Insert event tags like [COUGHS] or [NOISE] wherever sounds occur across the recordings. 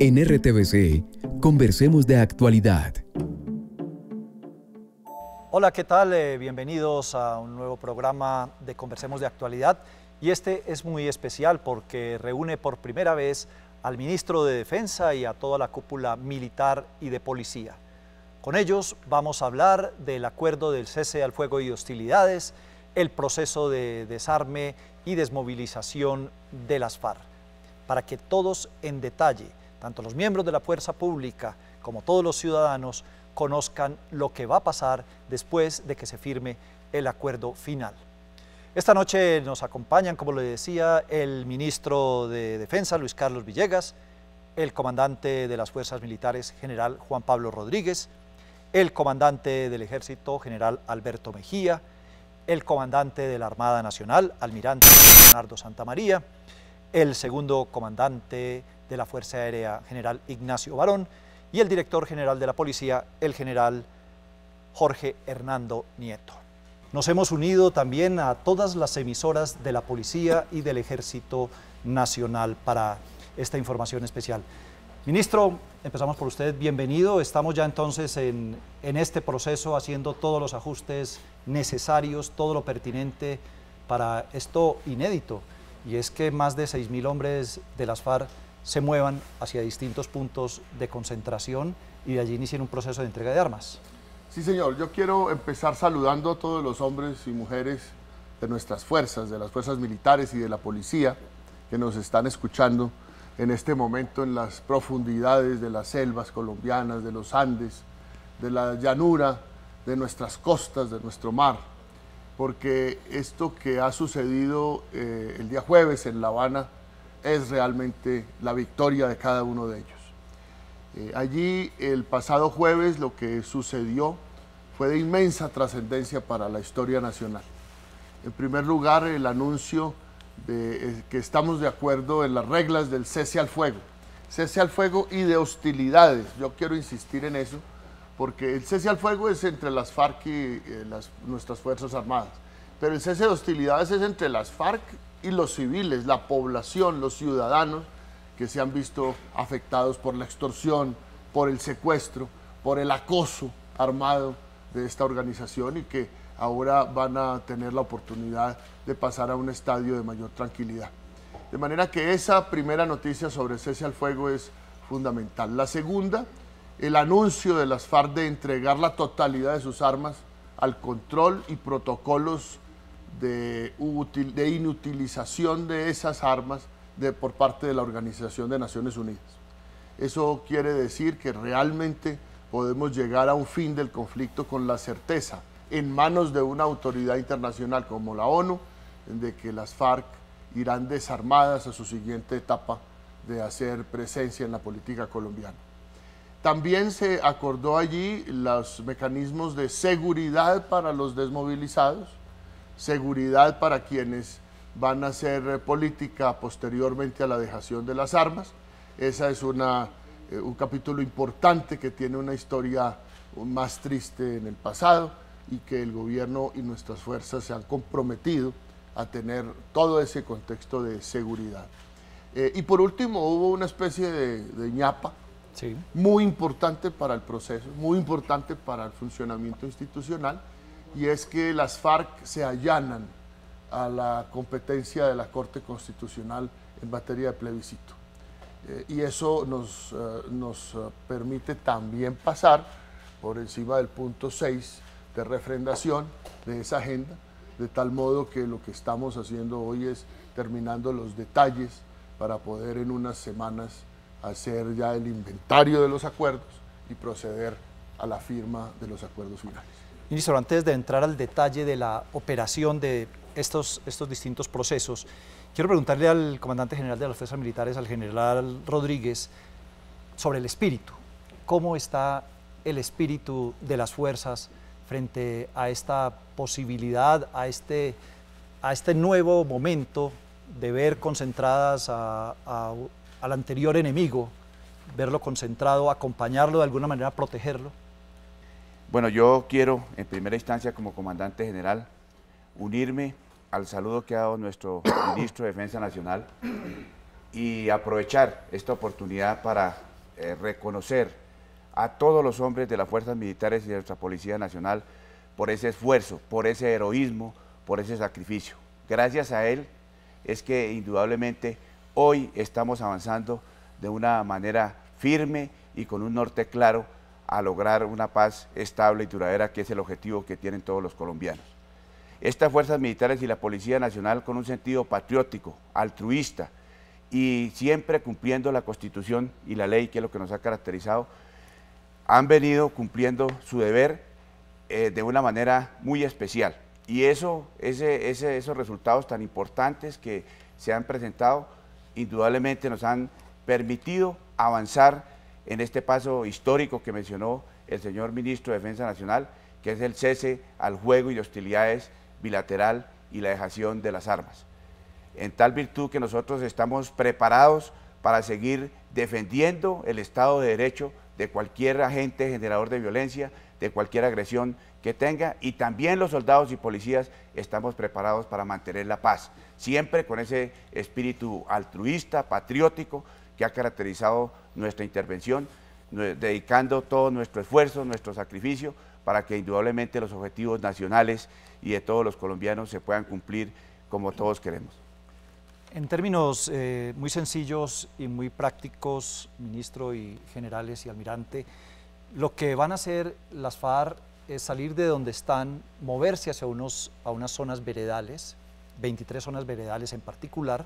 En RTBC, conversemos de actualidad. Hola, ¿qué tal? Eh, bienvenidos a un nuevo programa de Conversemos de actualidad. Y este es muy especial porque reúne por primera vez al ministro de Defensa y a toda la cúpula militar y de policía. Con ellos vamos a hablar del acuerdo del cese al fuego y hostilidades, el proceso de desarme y desmovilización de las FARC, para que todos en detalle tanto los miembros de la fuerza pública como todos los ciudadanos conozcan lo que va a pasar después de que se firme el acuerdo final. Esta noche nos acompañan, como le decía, el ministro de Defensa, Luis Carlos Villegas, el comandante de las Fuerzas Militares, general Juan Pablo Rodríguez, el comandante del Ejército, general Alberto Mejía, el comandante de la Armada Nacional, almirante Leonardo Santamaría, el segundo comandante de la Fuerza Aérea, general Ignacio Barón, y el director general de la Policía, el general Jorge Hernando Nieto. Nos hemos unido también a todas las emisoras de la Policía y del Ejército Nacional para esta información especial. Ministro, empezamos por usted, bienvenido. Estamos ya entonces en, en, este proceso haciendo todos los ajustes necesarios, todo lo pertinente para esto inédito. Y es que más de 6.000 hombres de las FARC se muevan hacia distintos puntos de concentración y de allí inicien un proceso de entrega de armas. Sí, señor. Yo quiero empezar saludando a todos los hombres y mujeres de nuestras fuerzas, de las fuerzas militares y de la policía que nos están escuchando en este momento en las profundidades de las selvas colombianas, de los Andes, de la llanura, de nuestras costas, de nuestro mar, porque esto que ha sucedido eh, el día jueves en La Habana es realmente la victoria de cada uno de ellos. Eh, allí el pasado jueves lo que sucedió fue de inmensa trascendencia para la historia nacional. En primer lugar, el anuncio de eh, que estamos de acuerdo en las reglas del cese al fuego. Cese al fuego y de hostilidades. Yo quiero insistir en eso, porque el cese al fuego es entre las FARC y eh, las, nuestras Fuerzas Armadas, pero el cese de hostilidades es entre las FARC y los civiles, la población, los ciudadanos que se han visto afectados por la extorsión, por el secuestro, por el acoso armado de esta organización y que ahora van a tener la oportunidad de pasar a un estadio de mayor tranquilidad. De manera que esa primera noticia sobre cese al fuego es fundamental. La segunda, el anuncio de las FARC de entregar la totalidad de sus armas al control y protocolos de, inutilización de esas armas por parte de la Organización de Naciones Unidas. Eso quiere decir que realmente podemos llegar a un fin del conflicto con la certeza en manos de una autoridad internacional como la ONU, de que las FARC irán desarmadas a su siguiente etapa de hacer presencia en la política colombiana. También se acordó allí los mecanismos de seguridad para los desmovilizados, seguridad para quienes van a hacer eh, política posteriormente a la dejación de las armas. Esa es una, eh, un capítulo importante que tiene una historia más triste en el pasado y que el gobierno y nuestras fuerzas se han comprometido a tener todo ese contexto de seguridad. Eh, y por último hubo una especie de, ñapa muy importante para el proceso, muy importante para el funcionamiento institucional, y es que las FARC se allanan a la competencia de la Corte Constitucional en materia de plebiscito. Eh, y eso nos, eh, nos eh, permite también pasar por encima del punto 6 de refrendación de esa agenda, de tal modo que lo que estamos haciendo hoy es terminando los detalles para poder en unas semanas hacer ya el inventario de los acuerdos y proceder a la firma de los acuerdos finales. Ministro, antes de entrar al detalle de la operación de estos, estos distintos procesos, quiero preguntarle al comandante general de las Fuerzas Militares, al general Rodríguez, sobre el espíritu. ¿Cómo está el espíritu de las fuerzas frente a esta posibilidad, a este, a este nuevo momento de ver concentradas al anterior enemigo, verlo concentrado, acompañarlo de alguna manera, protegerlo? Bueno, yo quiero en primera instancia como comandante general unirme al saludo que ha dado nuestro [COUGHS] ministro de Defensa Nacional y aprovechar esta oportunidad para eh, reconocer a todos los hombres de las fuerzas militares y de nuestra Policía Nacional por ese esfuerzo, por ese heroísmo, por ese sacrificio. Gracias a él es que indudablemente hoy estamos avanzando de una manera firme y con un norte claro a lograr una paz estable y duradera, que es el objetivo que tienen todos los colombianos. Estas fuerzas militares y la Policía Nacional con un sentido patriótico, altruista y siempre cumpliendo la Constitución y la ley, que es lo que nos ha caracterizado, han venido cumpliendo su deber eh, de una manera muy especial. Y eso, esos resultados tan importantes que se han presentado, indudablemente nos han permitido avanzar en este paso histórico que mencionó el señor ministro de Defensa Nacional, que es el cese al juego y hostilidades bilateral y la dejación de las armas. En tal virtud que nosotros estamos preparados para seguir defendiendo el Estado de Derecho de cualquier agente generador de violencia, de cualquier agresión que tenga, y también los soldados y policías estamos preparados para mantener la paz, siempre con ese espíritu altruista, patriótico, que ha caracterizado nuestra intervención, dedicando todo nuestro esfuerzo, nuestro sacrificio, para que indudablemente los objetivos nacionales y de todos los colombianos se puedan cumplir como todos queremos. En términos eh, muy sencillos y muy prácticos, ministro y generales y almirante, lo que van a hacer las FARC es salir de donde están, moverse hacia unos, a unas zonas veredales, 23 zonas veredales en particular,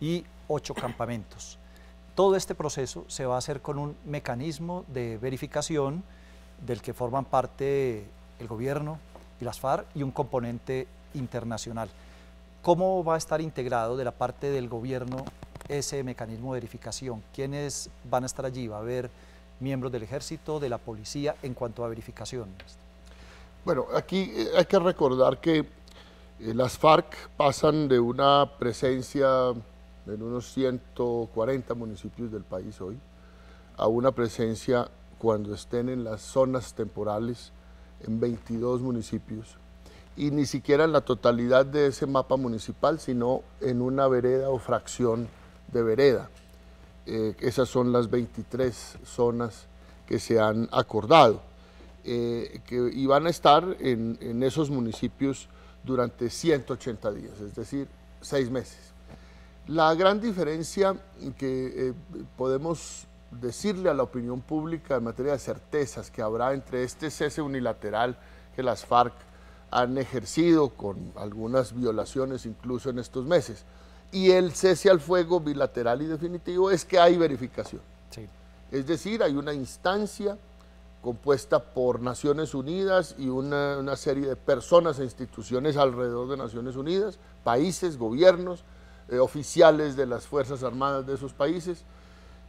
y ocho campamentos. Todo este proceso se va a hacer con un mecanismo de verificación del que forman parte el gobierno y las FARC y un componente internacional. ¿Cómo va a estar integrado de la parte del gobierno ese mecanismo de verificación? ¿Quiénes van a estar allí? ¿Va a haber miembros del ejército, de la policía en cuanto a verificación? Bueno, aquí eh, hay que recordar que eh, las FARC pasan de una presencia en unos 140 municipios del país hoy, a una presencia cuando estén en las zonas temporales en 22 municipios y ni siquiera en la totalidad de ese mapa municipal, sino en una vereda o fracción de vereda. Eh, esas son las 23 zonas que se han acordado eh, que, y van a estar en, en esos municipios durante 180 días, es decir, seis meses. La gran diferencia que eh, podemos decirle a la opinión pública en materia de certezas que habrá entre este cese unilateral que las FARC han ejercido con algunas violaciones incluso en estos meses y el cese al fuego bilateral y definitivo es que hay verificación. Es decir, hay una instancia compuesta por Naciones Unidas y una, una serie de personas e instituciones alrededor de Naciones Unidas, países, gobiernos, eh, oficiales de las Fuerzas Armadas de esos países.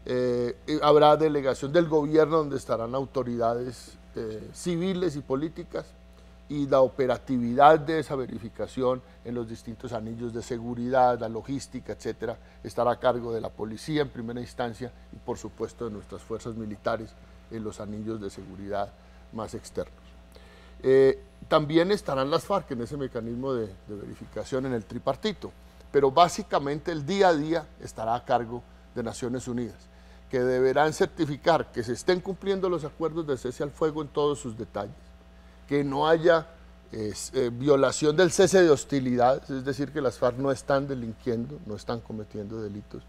Eh, habrá delegación del gobierno donde estarán autoridades eh, civiles y políticas y la operatividad de esa verificación en los distintos anillos de seguridad, la logística, etcétera, estará a cargo de la policía en primera instancia y por supuesto de nuestras fuerzas militares en los anillos de seguridad más externos. también estarán las FARC en ese mecanismo de verificación en el tripartito pero básicamente el día a día estará a cargo de Naciones Unidas, que deberán certificar que se estén cumpliendo los acuerdos de cese al fuego en todos sus detalles, que no haya eh, violación del cese de hostilidades, es decir, que las FARC no están delinquiendo, no están cometiendo delitos,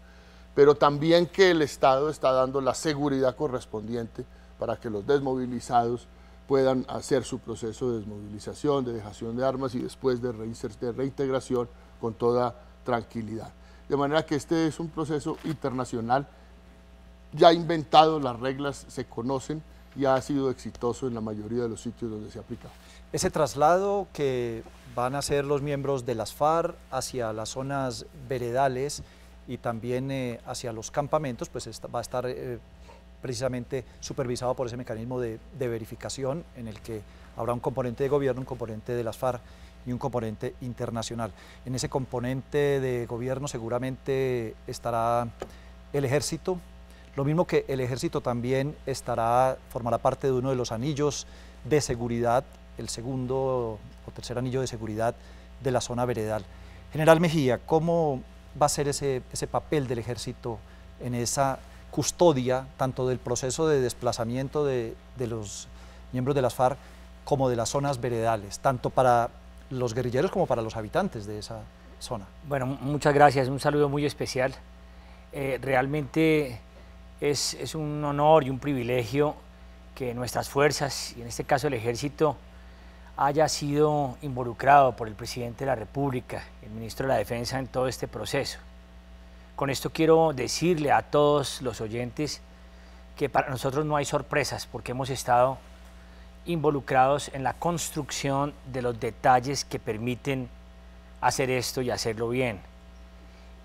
pero también que el Estado está dando la seguridad correspondiente para que los desmovilizados puedan hacer su proceso de desmovilización, de dejación de armas y después de, reintegración con toda tranquilidad. De manera que este es un proceso internacional ya inventado, las reglas se conocen y ha sido exitoso en la mayoría de los sitios donde se ha aplicado. Ese traslado que van a hacer los miembros de las FARC hacia las zonas veredales y también eh, hacia los campamentos, pues va a estar eh, precisamente supervisado por ese mecanismo de, de verificación en el que habrá un componente de gobierno, un componente de las FARC y un componente internacional. En ese componente de gobierno seguramente estará el ejército, lo mismo que el ejército también estará, formará parte de uno de los anillos de seguridad, el segundo o tercer anillo de seguridad de la zona veredal. General Mejía, ¿cómo va a ser ese, papel del ejército en esa custodia tanto del proceso de desplazamiento de, de los miembros de las FARC como de las zonas veredales, tanto para los guerrilleros como para los habitantes de esa zona. Bueno, muchas gracias, un saludo muy especial. Eh, realmente es, es, un honor y un privilegio que nuestras fuerzas, y en este caso el ejército, haya sido involucrado por el presidente de la República, el ministro de la Defensa, en todo este proceso. Con esto quiero decirle a todos los oyentes que para nosotros no hay sorpresas porque hemos estado involucrados en la construcción de los detalles que permiten hacer esto y hacerlo bien.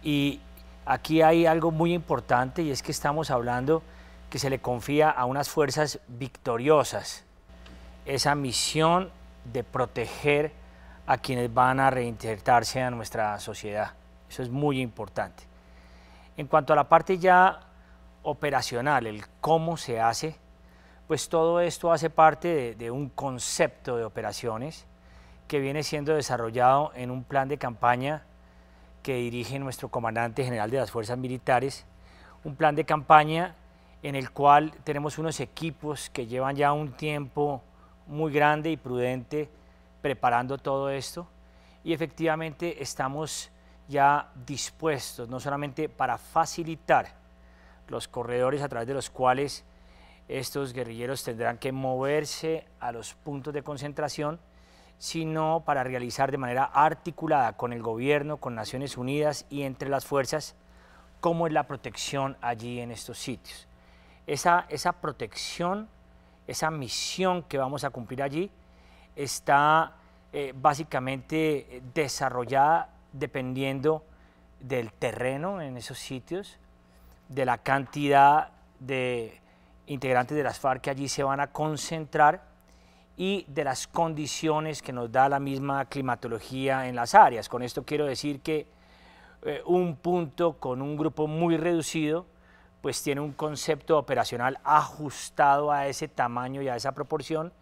Y aquí hay algo muy importante y es que estamos hablando que se le confía a unas fuerzas victoriosas esa misión de proteger a quienes van a reinsertarse a nuestra sociedad. Eso es muy importante. En cuanto a la parte ya operacional, el cómo se hace, pues todo esto hace parte de, un concepto de operaciones que viene siendo desarrollado en un plan de campaña que dirige nuestro comandante general de las fuerzas militares, un plan de campaña en el cual tenemos unos equipos que llevan ya un tiempo muy grande y prudente preparando todo esto y efectivamente estamos ya dispuestos no solamente para facilitar los corredores a través de los cuales estos guerrilleros tendrán que moverse a los puntos de concentración, sino para realizar de manera articulada con el gobierno, con Naciones Unidas y entre las fuerzas, cómo es la protección allí en estos sitios. Esa, esa protección, esa misión que vamos a cumplir allí, está eh, básicamente desarrollada dependiendo del terreno en esos sitios, de la cantidad de integrantes de las FARC que allí se van a concentrar y de las condiciones que nos da la misma climatología en las áreas. Con esto quiero decir que eh, un punto con un grupo muy reducido pues tiene un concepto operacional ajustado a ese tamaño y a esa proporción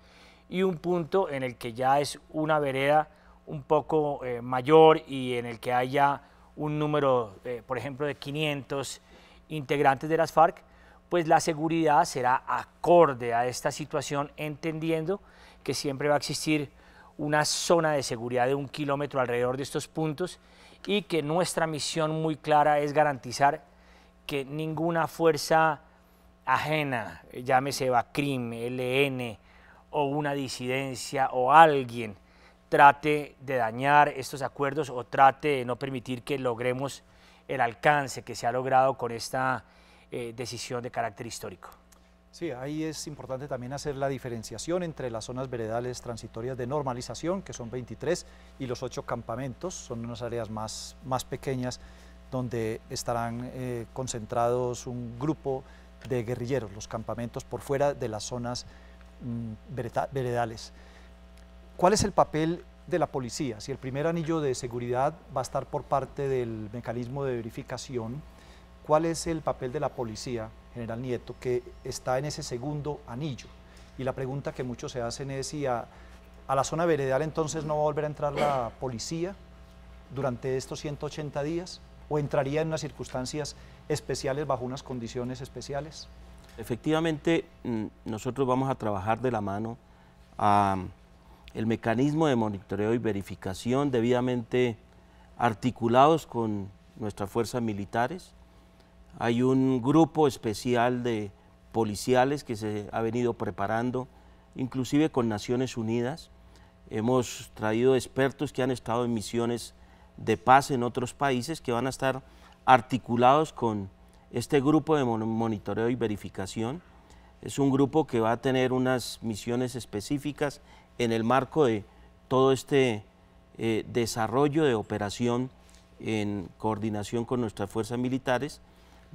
y un punto en el que ya es una vereda un poco eh, mayor y en el que haya un número, eh, por ejemplo, de 500 integrantes de las FARC, pues la seguridad será acorde a esta situación, entendiendo que siempre va a existir una zona de seguridad de un kilómetro alrededor de estos puntos y que nuestra misión muy clara es garantizar que ninguna fuerza ajena, llámese BACRIM, LN o una disidencia o alguien trate de dañar estos acuerdos o trate de no permitir que logremos el alcance que se ha logrado con esta eh, decisión de carácter histórico. Sí, ahí es importante también hacer la diferenciación entre las zonas veredales transitorias de normalización, que son 23, y los ocho campamentos, son unas áreas más, más pequeñas donde estarán eh, concentrados un grupo de guerrilleros, los campamentos por fuera de las zonas mm, veredales. ¿Cuál es el papel de la policía? Si el primer anillo de seguridad va a estar por parte del mecanismo de verificación, cuál es el papel de la policía, general Nieto, que está en ese segundo anillo. Y la pregunta que muchos se hacen es si a, la zona veredal entonces no va a volver a entrar la policía durante estos 180 días o entraría en unas circunstancias especiales bajo unas condiciones especiales. Efectivamente, mm, nosotros vamos a trabajar de la mano a mm, el mecanismo de monitoreo y verificación debidamente articulados con nuestras fuerzas militares, hay un grupo especial de policiales que se ha venido preparando, inclusive con Naciones Unidas. Hemos traído expertos que han estado en misiones de paz en otros países que van a estar articulados con este grupo de monitoreo y verificación. Es un grupo que va a tener unas misiones específicas en el marco de todo este eh, desarrollo de operación en coordinación con nuestras fuerzas militares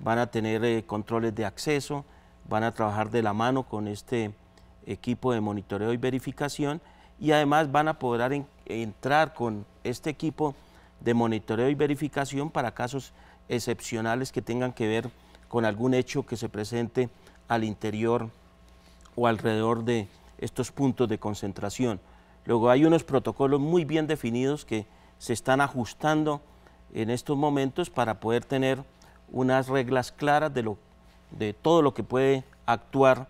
van a tener eh, controles de acceso, van a trabajar de la mano con este equipo de monitoreo y verificación y además van a poder entrar con este equipo de monitoreo y verificación para casos excepcionales que tengan que ver con algún hecho que se presente al interior o alrededor de estos puntos de concentración. Luego hay unos protocolos muy bien definidos que se están ajustando en estos momentos para poder tener unas reglas claras de, lo, de todo lo que puede actuar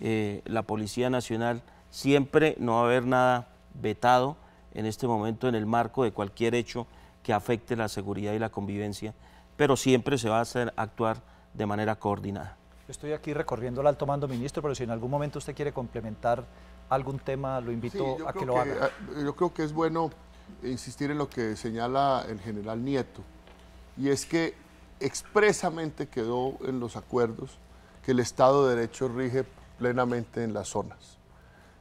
eh, la Policía Nacional. Siempre no va a haber nada vetado en este momento en el marco de cualquier hecho que afecte la seguridad y la convivencia, pero siempre se va a hacer actuar de manera coordinada. Estoy aquí recorriendo el alto mando, ministro, pero si en algún momento usted quiere complementar algún tema, lo invito a que lo haga. Ah, yo creo que es bueno insistir en lo que señala el general Nieto, y es que expresamente quedó en los acuerdos que el Estado de Derecho rige plenamente en las zonas.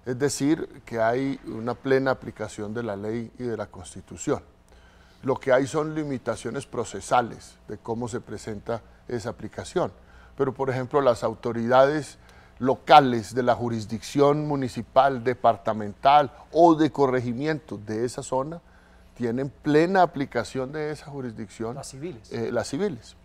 Es decir, que hay una plena aplicación de la ley y de la Constitución. Lo que hay son limitaciones procesales de cómo se presenta esa aplicación. Pero, por ejemplo, las autoridades locales de la jurisdicción municipal, departamental o de corregimiento de esa zona tienen plena aplicación de esa jurisdicción. Las civiles. Eh, las civiles.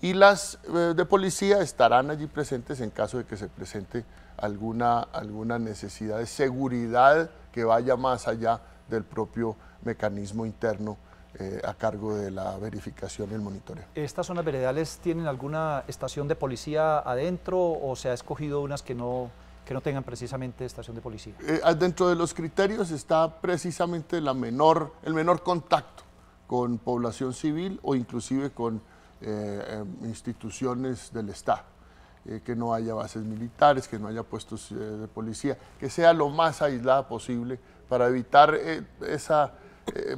Y las eh, de policía estarán allí presentes en caso de que se presente alguna, alguna necesidad de seguridad que vaya más allá del propio mecanismo interno eh, a cargo de la verificación y el monitoreo. ¿Estas zonas veredales tienen alguna estación de policía adentro o se ha escogido unas que no, que no tengan precisamente estación de policía. Eh, ah, dentro de los criterios está precisamente la menor, el menor contacto con población civil o inclusive con eh, eh, instituciones del Estado. que no haya bases militares, que no haya puestos de policía, que sea lo más aislada posible para evitar esa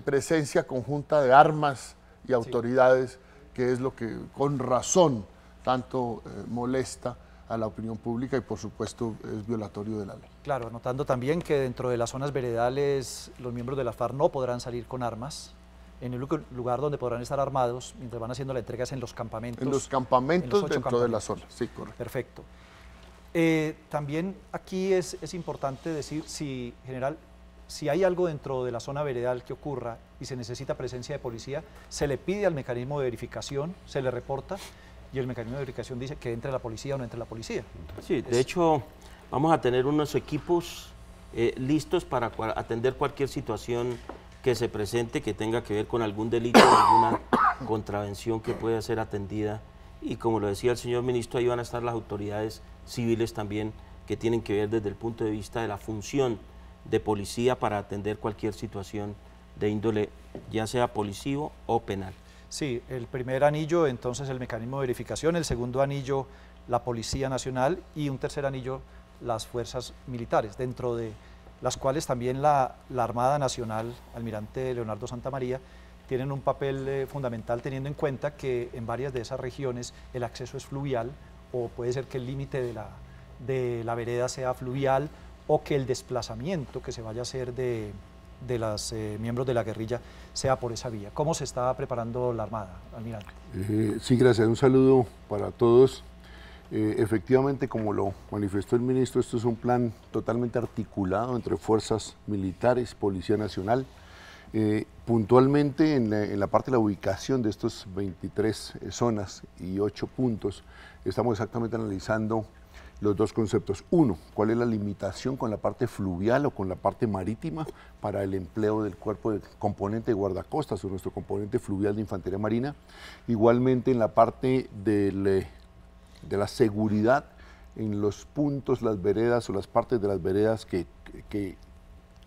presencia conjunta de armas y autoridades, que es lo que con razón tanto molesta a la opinión pública y por supuesto es violatorio de la ley. Claro, anotando también que dentro de las zonas veredales los miembros de la FARC no podrán salir con armas. En el lugar donde podrán estar armados mientras van haciendo la entrega es en los campamentos. En los campamentos dentro de la zona, sí, correcto. Perfecto. Eh, también aquí es, es importante decir si, general, si hay algo dentro de la zona veredal que ocurra y se necesita presencia de policía, se le pide al mecanismo de verificación, se le reporta y el mecanismo de verificación dice que entre la policía o no entre la policía. Sí, de hecho, vamos a tener unos equipos eh, listos para atender cualquier situación que se presente que tenga que ver con algún delito o [COUGHS] alguna contravención que pueda ser atendida. Y como lo decía el señor ministro, ahí van a estar las autoridades civiles también que tienen que ver desde el punto de vista de la función de policía para atender cualquier situación de índole, ya sea policivo o penal. Sí, el primer anillo, entonces el mecanismo de verificación, el segundo anillo, la Policía Nacional y un tercer anillo, las fuerzas militares, dentro de las cuales también la, Armada Nacional, almirante Leonardo Santa María, tienen un papel eh, fundamental teniendo en cuenta que en varias de esas regiones el acceso es fluvial o puede ser que el límite de la, de la vereda sea fluvial o que el desplazamiento que se vaya a hacer de, de los eh, miembros de la guerrilla sea por esa vía. ¿Cómo se está preparando la Armada, almirante? Eh, sí, gracias. Un saludo para todos. Eh, efectivamente, como lo manifestó el ministro, esto es un plan totalmente articulado entre fuerzas militares, Policía Nacional. puntualmente en la, parte de la ubicación de estos 23 zonas y 8 puntos, estamos exactamente analizando los dos conceptos. Uno, cuál es la limitación con la parte fluvial o con la parte marítima para el empleo del cuerpo de componente de guardacostas o nuestro componente fluvial de infantería marina. Igualmente en la parte eh, de la seguridad en los puntos, las veredas o las partes de las veredas que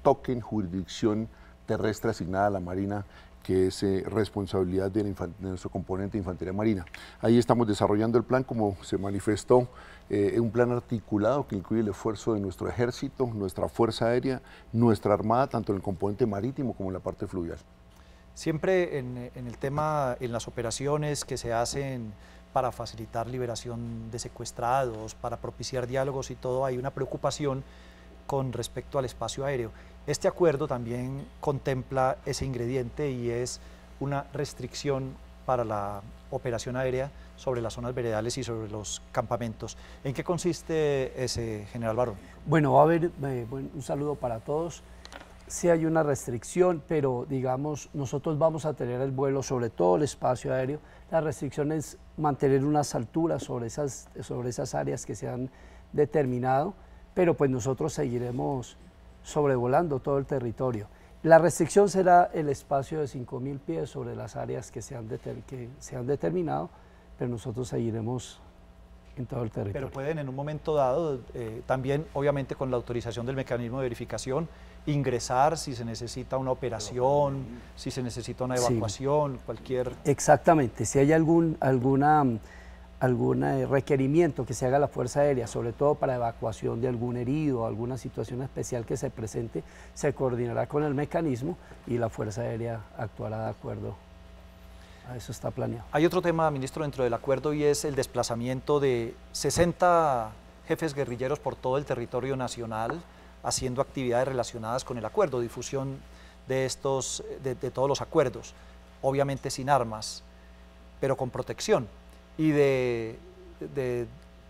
toquen jurisdicción terrestre asignada a la Marina que es eh, responsabilidad de, nuestro componente de Infantería Marina. Ahí estamos desarrollando el plan, como se manifestó, eh, un plan articulado que incluye el esfuerzo de nuestro ejército, nuestra fuerza aérea, nuestra armada, tanto en el componente marítimo como en la parte fluvial. Siempre en, en el tema, en las operaciones que se hacen para facilitar liberación de secuestrados, para propiciar diálogos y todo, hay una preocupación con respecto al espacio aéreo. Este acuerdo también contempla ese ingrediente y es una restricción para la operación aérea sobre las zonas veredales y sobre los campamentos. ¿En qué consiste ese, general Barón? Bueno, va a haber eh, un saludo para todos. Sí hay una restricción, pero digamos, nosotros vamos a tener el vuelo sobre todo el espacio aéreo. La restricción es mantener unas alturas sobre esas, sobre esas áreas que se han determinado pero pues nosotros seguiremos sobrevolando todo el territorio. La restricción será el espacio de 5.000 pies sobre las áreas que se, han que se han determinado, pero nosotros seguiremos en todo el territorio. Pero pueden en un momento dado, eh, también obviamente con la autorización del mecanismo de verificación, ingresar si se necesita una operación, si se necesita una evacuación, cualquier... Exactamente, si hay algún, alguna algún eh, requerimiento que se haga a la Fuerza Aérea, sobre todo para evacuación de algún herido o alguna situación especial que se presente, se coordinará con el mecanismo y la Fuerza Aérea actuará de acuerdo. A eso está planeado. Hay otro tema, ministro, dentro del acuerdo y es el desplazamiento de 60 jefes guerrilleros por todo el territorio nacional haciendo actividades relacionadas con el acuerdo, difusión de, estos, de todos los acuerdos, obviamente sin armas, pero con protección y de,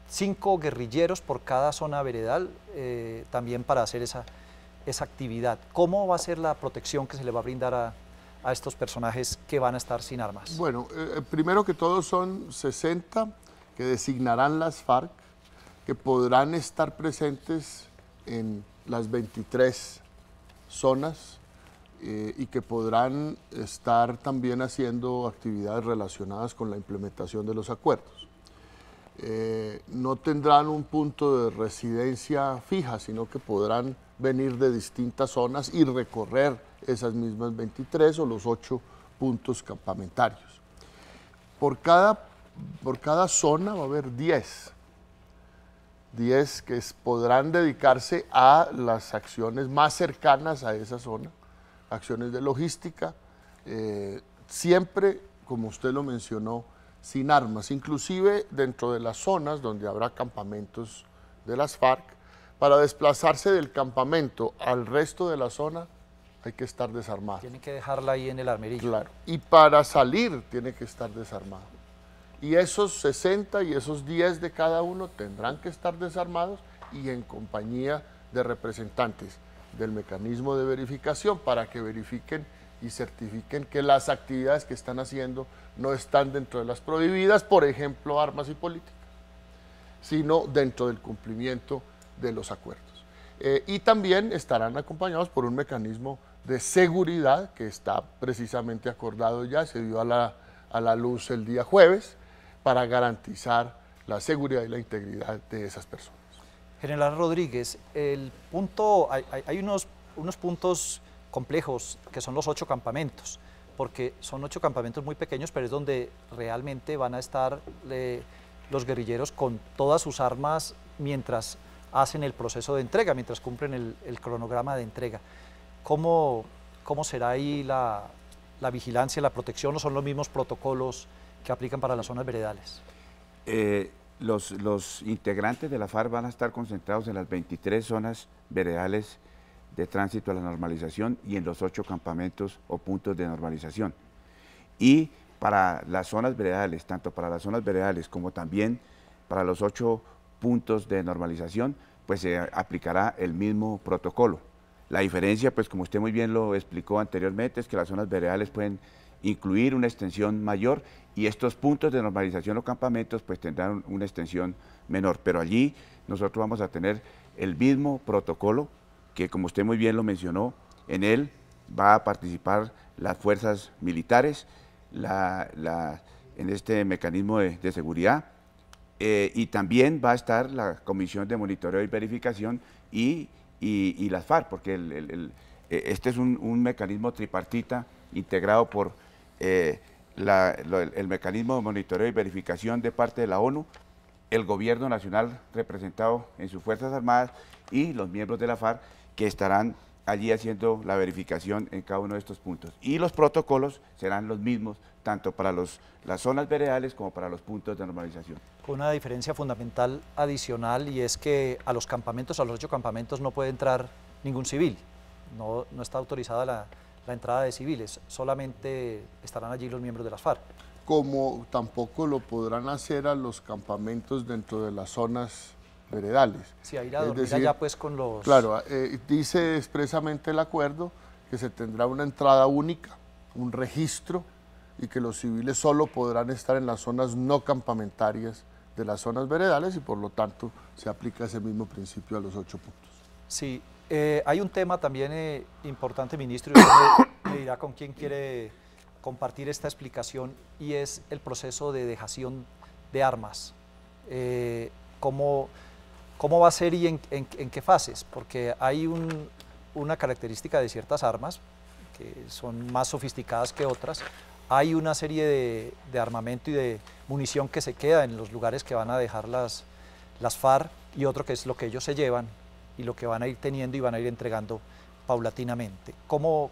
cinco guerrilleros por cada zona veredal eh, también para hacer esa, esa actividad. ¿Cómo va a ser la protección que se le va a brindar a, a estos personajes que van a estar sin armas? Bueno, eh, eh, primero que todo son 60 que designarán las FARC, que podrán estar presentes en las 23 zonas eh, y que podrán estar también haciendo actividades relacionadas con la implementación de los acuerdos. Eh, no tendrán un punto de residencia fija, sino que podrán venir de distintas zonas y recorrer esas mismas 23 o los 8 puntos campamentarios. Por cada, por cada zona va a haber 10, 10 que podrán dedicarse a las acciones más cercanas a esa zona acciones de logística, eh, siempre, como usted lo mencionó, sin armas, inclusive dentro de las zonas donde habrá campamentos de las FARC, para desplazarse del campamento al resto de la zona hay que estar desarmado. Tiene que dejarla ahí en el armerillo. Claro, y para salir tiene que estar desarmado. Y esos 60 y esos 10 de cada uno tendrán que estar desarmados y en compañía de representantes del mecanismo de verificación para que verifiquen y certifiquen que las actividades que están haciendo no están dentro de las prohibidas, por ejemplo, armas y política, sino dentro del cumplimiento de los acuerdos. Eh, y también estarán acompañados por un mecanismo de seguridad que está precisamente acordado ya, se dio a la luz el día jueves, para garantizar la seguridad y la integridad de esas personas. General Rodríguez, el punto, hay, unos, unos puntos complejos que son los ocho campamentos, porque son ocho campamentos muy pequeños, pero es donde realmente van a estar eh, los guerrilleros con todas sus armas mientras hacen el proceso de entrega, mientras cumplen el, cronograma de entrega. ¿Cómo, cómo será ahí la, vigilancia, la protección o son los mismos protocolos que aplican para las zonas veredales? Eh, los, integrantes de la FARC van a estar concentrados en las 23 zonas veredales de tránsito a la normalización y en los ocho campamentos o puntos de normalización. Y para las zonas veredales, tanto para las zonas veredales como también para los ocho puntos de normalización, pues se aplicará el mismo protocolo. La diferencia, pues como usted muy bien lo explicó anteriormente, es que las zonas veredales pueden incluir una extensión mayor y estos puntos de normalización o campamentos pues tendrán una extensión menor, pero allí nosotros vamos a tener el mismo protocolo que como usted muy bien lo mencionó, en él va a participar las fuerzas militares en este mecanismo de, seguridad eh, y también va a estar la Comisión de Monitoreo y Verificación y, las FARC, porque eh, este es un mecanismo tripartita integrado por eh, el, mecanismo de monitoreo y verificación de parte de la ONU, el gobierno nacional representado en sus Fuerzas Armadas y los miembros de la FARC que estarán allí haciendo la verificación en cada uno de estos puntos. Y los protocolos serán los mismos tanto para los, las zonas veredales como para los puntos de normalización. Una diferencia fundamental adicional y es que a los campamentos, a los ocho campamentos no puede entrar ningún civil, no, no está autorizada la, la entrada de civiles, solamente estarán allí los miembros de las FARC. Como tampoco lo podrán hacer a los campamentos dentro de las zonas veredales. Sí, a ir allá pues con los... Claro, eh, dice expresamente el acuerdo que se tendrá una entrada única, un registro, y que los civiles solo podrán estar en las zonas no campamentarias de las zonas veredales y por lo tanto se aplica ese mismo principio a los ocho puntos. Sí, eh, hay un tema también eh, importante, ministro, y me, dirá con quién quiere compartir esta explicación, y es el proceso de dejación de armas. Eh, ¿cómo, va a ser y en, qué fases? Porque hay una característica de ciertas armas, que son más sofisticadas que otras, hay una serie de, armamento y de munición que se queda en los lugares que van a dejar las, las FARC y otro que es lo que ellos se llevan, y lo que van a ir teniendo y van a ir entregando paulatinamente. ¿Cómo,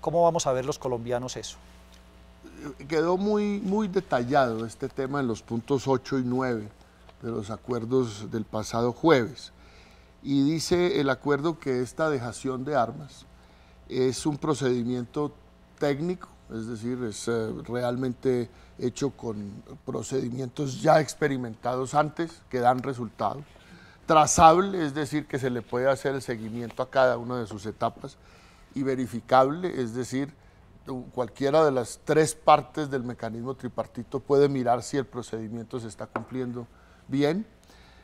cómo vamos a ver los colombianos eso? Eh, quedó muy, muy detallado este tema en los puntos 8 y 9 de los acuerdos del pasado jueves. Y dice el acuerdo que esta dejación de armas es un procedimiento técnico, es decir, es eh, realmente hecho con procedimientos ya experimentados antes que dan resultados trazable, es decir, que se le puede hacer el seguimiento a cada una de sus etapas, y verificable, es decir, cualquiera de las tres partes del mecanismo tripartito puede mirar si el procedimiento se está cumpliendo bien,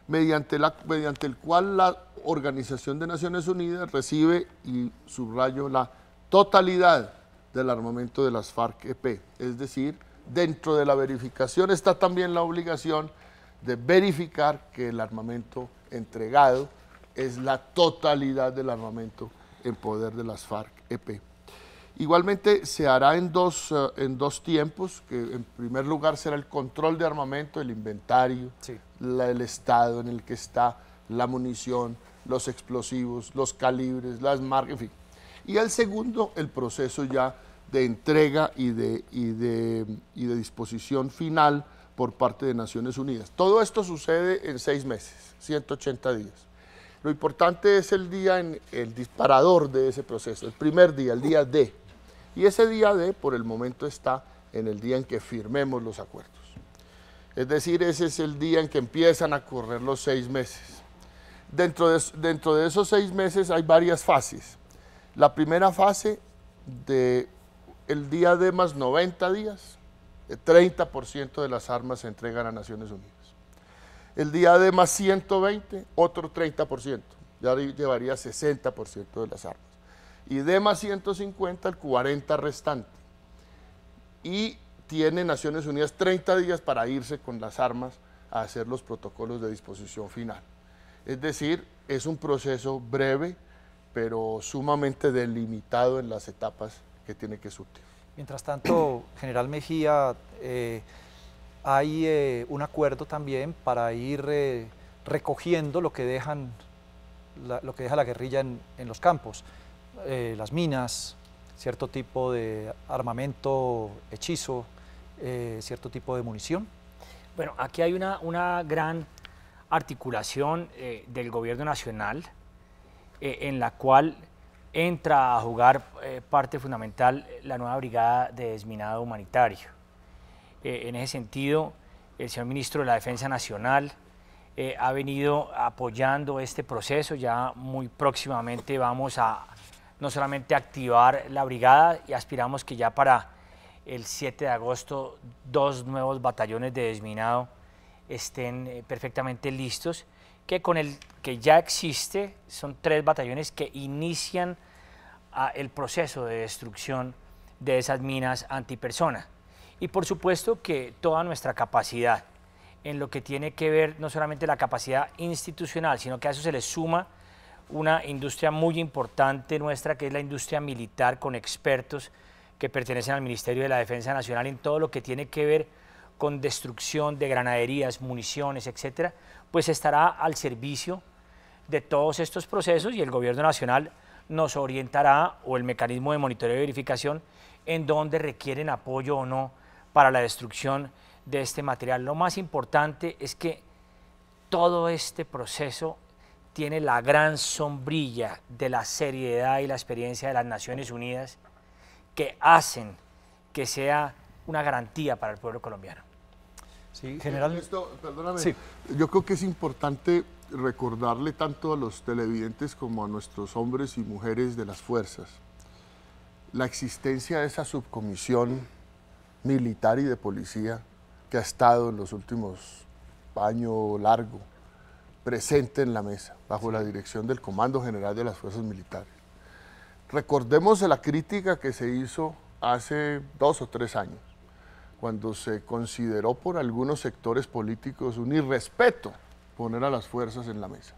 mediante, la, mediante el cual la Organización de Naciones Unidas recibe, y subrayo, la totalidad del armamento de las FARC-EP, es decir, dentro de la verificación está también la obligación de verificar que el armamento entregado es la totalidad del armamento en poder de las FARC-EP. Igualmente se hará en dos, eh, en dos tiempos, que en primer lugar será el control de armamento, el inventario, el estado en el que está, la munición, los explosivos, los calibres, las marcas, en fin. Y el segundo, el proceso ya de entrega y de, y de, y de disposición final por parte de Naciones Unidas. Todo esto sucede en seis meses, 180 días. Lo importante es el día, en, el disparador de ese proceso, el primer día, el día D. Y ese día D, por el momento, está en el día en que firmemos los acuerdos. Es decir, ese es el día en que empiezan a correr los seis meses. Dentro de, dentro de esos seis meses hay varias fases. La primera fase de el día D más 90 días 30% de las armas se entregan a Naciones Unidas. El día de más 120, otro 30%, ya llevaría 60% de las armas. Y de más 150, el 40 restante. Y tiene Naciones Unidas 30 días para irse con las armas a hacer los protocolos de disposición final. Es decir, es un proceso breve, pero sumamente delimitado en las etapas que tiene que surtir. Mientras tanto, General Mejía, eh, hay eh, un acuerdo también para ir eh, recogiendo lo que, dejan lo que deja la guerrilla en, los campos, las minas, cierto tipo de armamento hechizo, cierto tipo de munición. Bueno, aquí hay una, una gran articulación del gobierno nacional en la cual entra a jugar eh, parte fundamental la nueva brigada de desminado humanitario. Eh, en ese sentido, el señor ministro de la Defensa Nacional eh, ha venido apoyando este proceso, ya muy próximamente vamos a no solamente activar la brigada y aspiramos que ya para el 7 de agosto dos nuevos batallones de desminado estén perfectamente listos que con el que ya existe, son tres batallones que inician ah, el proceso de destrucción de esas minas antipersona. Y por supuesto que toda nuestra capacidad en lo que tiene que ver no solamente la capacidad institucional, sino que a eso se le suma una industria muy importante nuestra, que es la industria militar, con expertos que pertenecen al Ministerio de la Defensa Nacional en todo lo que tiene que ver con destrucción de granaderías, municiones, etcétera, pues estará al servicio de todos estos procesos y el gobierno nacional nos orientará o el mecanismo de monitoreo y verificación en donde requieren apoyo o no para la destrucción de este material. Lo más importante es que todo este proceso tiene la gran sombrilla de la seriedad y la experiencia de las Naciones Unidas que hacen que sea una garantía para el pueblo colombiano general. Yo creo que es importante recordarle tanto a los televidentes como a nuestros hombres y mujeres de las fuerzas la existencia de esa subcomisión militar y de policía que ha estado en los últimos años largo presente en la mesa bajo la dirección del Comando General de las Fuerzas Militares. Recordemos la crítica que se hizo hace dos o tres años cuando se consideró por algunos sectores políticos un irrespeto poner a las fuerzas en la mesa.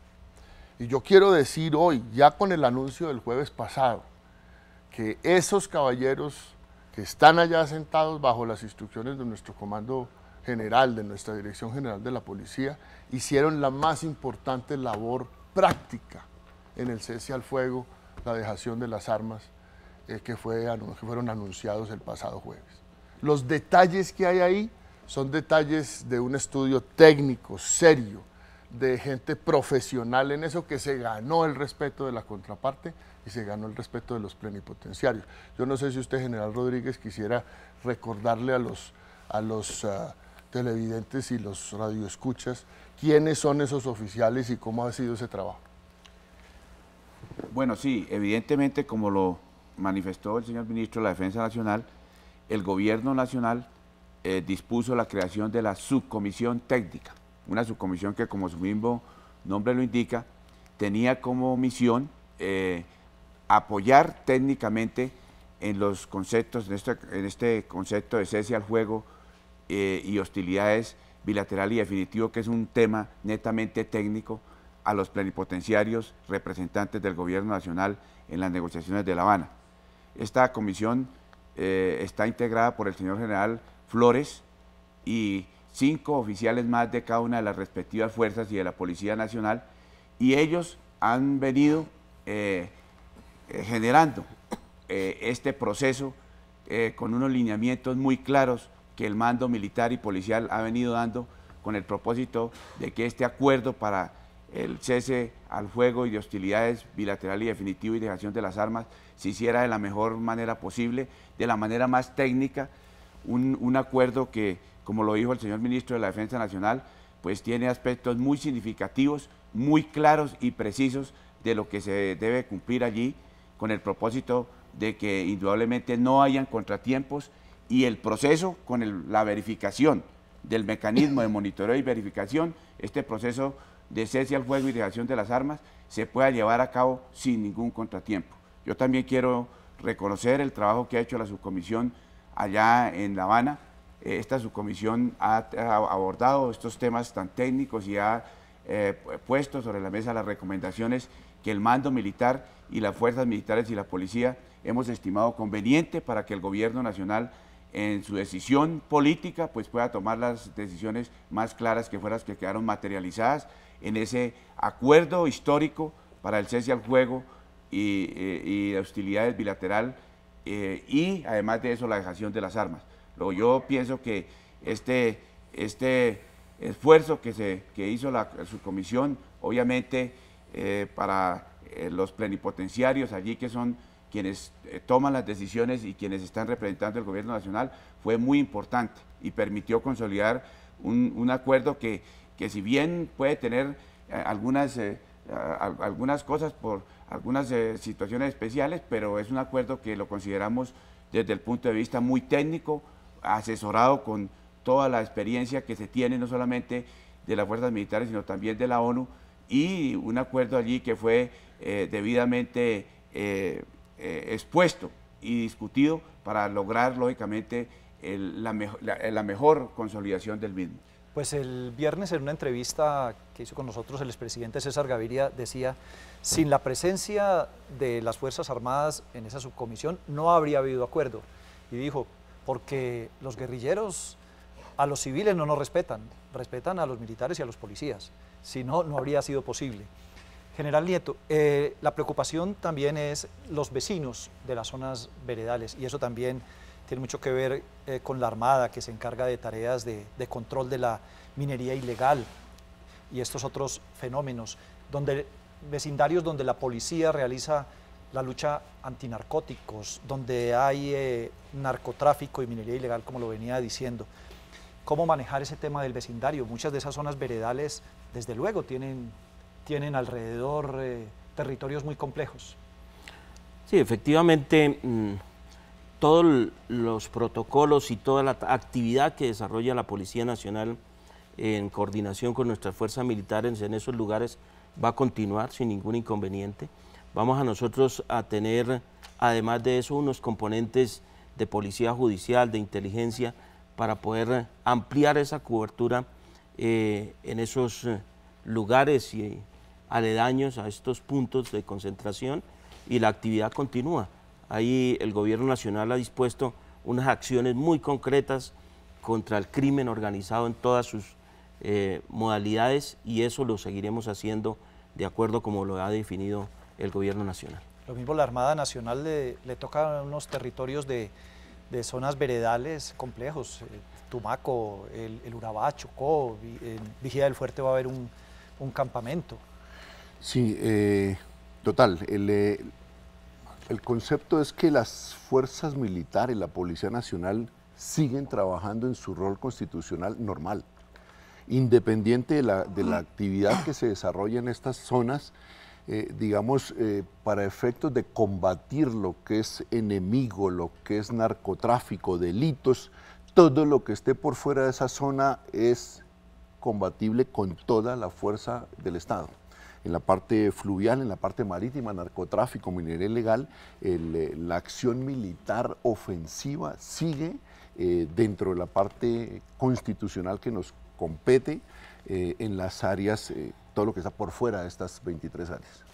Y yo quiero decir hoy, ya con el anuncio del jueves pasado, que esos caballeros que están allá sentados bajo las instrucciones de nuestro comando general, de nuestra Dirección General de la Policía, hicieron la más importante labor práctica en el cese al fuego, la dejación de las armas eh, que fueron anunciados el pasado jueves. Los detalles que hay ahí son detalles de un estudio técnico, serio, de gente profesional en eso que se ganó el respeto de la contraparte y se ganó el respeto de los plenipotenciarios. Yo no sé si usted, general Rodríguez, quisiera recordarle a los, a los ah, televidentes y los radioescuchas quiénes son esos oficiales y cómo ha sido ese trabajo. Bueno, sí, evidentemente, como lo manifestó el señor ministro de la Defensa Nacional, el gobierno nacional eh, dispuso la creación de la subcomisión técnica, una subcomisión que como su mismo nombre lo indica, tenía como misión eh, apoyar técnicamente en los conceptos, en este, este concepto de cese al juego eh, y hostilidades bilateral y definitivo, que es un tema netamente técnico, a los plenipotenciarios representantes del gobierno nacional en las negociaciones de La Habana. Esta comisión eh, está integrada por el señor general Flores y cinco oficiales más de cada una de las respectivas fuerzas y de la Policía Nacional, y ellos han venido eh, eh, generando este proceso con unos lineamientos muy claros que el mando militar y policial ha venido dando con el propósito de que este acuerdo para el cese al fuego y de hostilidades bilateral y definitivo y dejación de las armas se hiciera de la mejor manera posible, de la manera más técnica, un, acuerdo que, como lo dijo el señor ministro de la Defensa Nacional, pues tiene aspectos muy significativos, muy claros y precisos de lo que se debe cumplir allí con el propósito de que indudablemente no hayan contratiempos y el proceso con la verificación del mecanismo de monitoreo y verificación, este proceso de cese al fuego y dejación de las armas se pueda llevar a cabo sin ningún contratiempo. Yo también quiero reconocer el trabajo que ha hecho la subcomisión allá en La Habana. Eh, esta subcomisión ha, abordado estos temas tan técnicos y ha eh, puesto sobre la mesa las recomendaciones que el mando militar y las fuerzas militares y la policía hemos estimado conveniente para que el gobierno nacional en su decisión política pues pueda tomar las decisiones más claras que fueran las que quedaron materializadas en ese acuerdo histórico para el cese al juego y, eh, hostilidades bilateral eh, y además de eso la dejación de las armas. Luego, yo pienso que este, este esfuerzo que, se, hizo la subcomisión, obviamente eh, para los plenipotenciarios allí que son quienes toman las decisiones y quienes están representando el gobierno nacional, fue muy importante y permitió consolidar un acuerdo que que si bien puede tener eh, algunas, eh, algunas cosas por algunas eh, situaciones especiales, pero es un acuerdo que lo consideramos desde el punto de vista muy técnico, asesorado con toda la experiencia que se tiene, no solamente de las fuerzas militares, sino también de la ONU, y un acuerdo allí que fue debidamente expuesto y discutido para lograr, lógicamente, la mejor consolidación del mismo. Pues el viernes en una entrevista que hizo con nosotros el expresidente César Gaviria decía, sin la presencia de las Fuerzas Armadas en esa subcomisión no habría habido acuerdo. Y dijo, porque los guerrilleros a los civiles no nos respetan, respetan a los militares y a los policías, si no, no habría sido posible. General Nieto, eh, la preocupación también es los vecinos de las zonas veredales y eso también tiene mucho que ver eh, con la Armada, que se encarga de tareas de, control de la minería ilegal y estos otros fenómenos, donde vecindarios donde la policía realiza la lucha antinarcóticos, donde hay eh, narcotráfico y minería ilegal, como lo venía diciendo. ¿Cómo manejar ese tema del vecindario? Muchas de esas zonas veredales, desde luego, tienen, tienen alrededor eh, territorios muy complejos. Sí, efectivamente. Mm, todos los protocolos y toda la actividad que desarrolla la Policía Nacional en coordinación con nuestras fuerzas militares en esos lugares va a continuar sin ningún inconveniente. Vamos a nosotros a tener, además de eso, unos componentes de policía judicial, de inteligencia, para poder ampliar esa cobertura eh, en esos eh, lugares y eh, aledaños a estos puntos de concentración y la actividad continúa. Ahí el gobierno nacional ha dispuesto unas acciones muy concretas contra el crimen organizado en todas sus eh, modalidades y eso lo seguiremos haciendo de acuerdo como lo ha definido el gobierno nacional. Lo mismo la Armada Nacional le, toca unos territorios de, zonas veredales complejos, eh, Tumaco, el, Urabá, Chocó, en Vigía del Fuerte va a haber un, campamento. Sí, eh, total, el, el concepto es que las fuerzas militares, la Policía Nacional, siguen trabajando en su rol constitucional normal, independiente de la, actividad que se desarrolla en estas zonas, eh, digamos, eh, para efectos de combatir lo que es enemigo, lo que es narcotráfico, delitos, todo lo que esté por fuera de esa zona es combatible con toda la fuerza del Estado en la parte fluvial, en la parte marítima, narcotráfico, minería ilegal, eh, la acción militar ofensiva sigue eh, dentro de la parte constitucional que nos compete eh, en las áreas, todo lo que está por fuera de estas 23 áreas.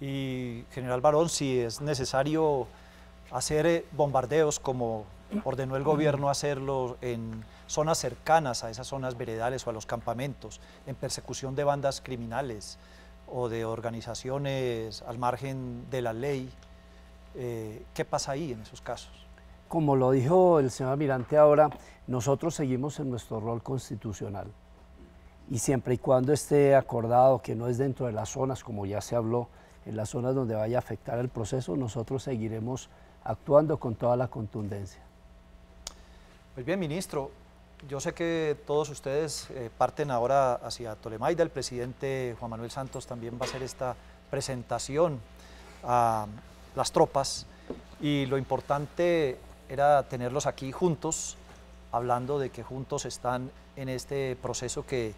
Y general Barón, si es necesario hacer bombardeos como ordenó el gobierno hacerlo en zonas cercanas a esas zonas veredales o a los campamentos, en persecución de bandas criminales, o de organizaciones al margen de la ley. Eh, ¿Qué pasa ahí en esos casos? Como lo dijo el señor Almirante ahora, nosotros seguimos en nuestro rol constitucional y siempre y cuando esté acordado que no es dentro de las zonas, como ya se habló, en las zonas donde vaya a afectar el proceso, nosotros seguiremos actuando con toda la contundencia. Pues bien, ministro, yo sé que todos ustedes eh, parten ahora hacia Tolemaida, el presidente Juan Manuel Santos también va a hacer esta presentación a las tropas y lo importante era tenerlos aquí juntos, hablando de que juntos están en este proceso que,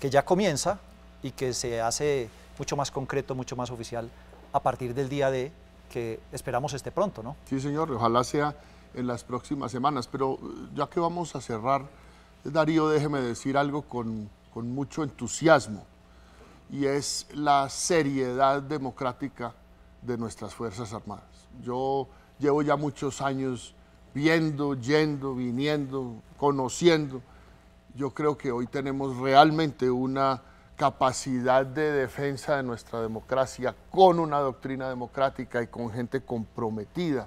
que ya comienza y que se hace mucho más concreto, mucho más oficial a partir del día de que esperamos este pronto, ¿no? Sí, señor, ojalá sea en las próximas semanas, pero ya que vamos a cerrar Darío, déjeme decir algo con, con mucho entusiasmo, y es la seriedad democrática de nuestras Fuerzas Armadas. Yo llevo ya muchos años viendo, yendo, viniendo, conociendo. Yo creo que hoy tenemos realmente una capacidad de defensa de nuestra democracia con una doctrina democrática y con gente comprometida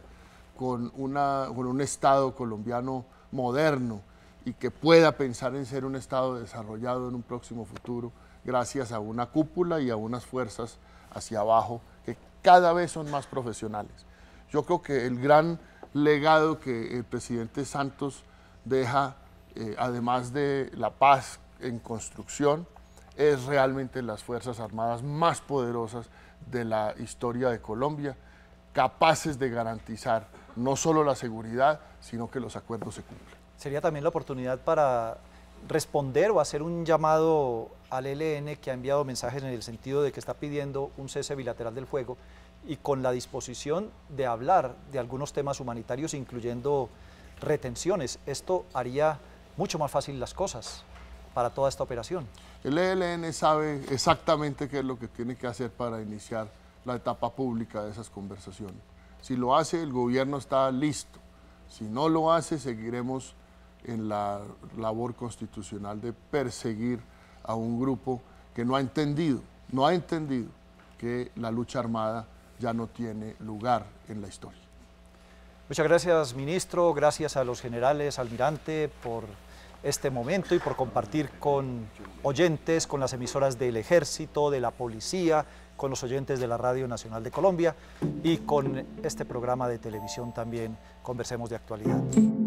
con, una, con un Estado colombiano moderno y que pueda pensar en ser un Estado desarrollado en un próximo futuro gracias a una cúpula y a unas fuerzas hacia abajo que cada vez son más profesionales. Yo creo que el gran legado que el presidente Santos deja, eh, además de la paz en construcción, es realmente las Fuerzas Armadas más poderosas de la historia de Colombia, capaces de garantizar no solo la seguridad, sino que los acuerdos se cumplen sería también la oportunidad para responder o hacer un llamado al ELN que ha enviado mensajes en el sentido de que está pidiendo un cese bilateral del fuego y con la disposición de hablar de algunos temas humanitarios, incluyendo retenciones. Esto haría mucho más fácil las cosas para toda esta operación. El ELN sabe exactamente qué es lo que tiene que hacer para iniciar la etapa pública de esas conversaciones. Si lo hace, el gobierno está listo. Si no lo hace, seguiremos en la labor constitucional de perseguir a un grupo que no ha entendido, no ha entendido que la lucha armada ya no tiene lugar en la historia. Muchas gracias, ministro. Gracias a los generales, almirante, por este momento y por compartir con oyentes, con las emisoras del ejército, de la policía, con los oyentes de la Radio Nacional de Colombia y con este programa de televisión también Conversemos de Actualidad.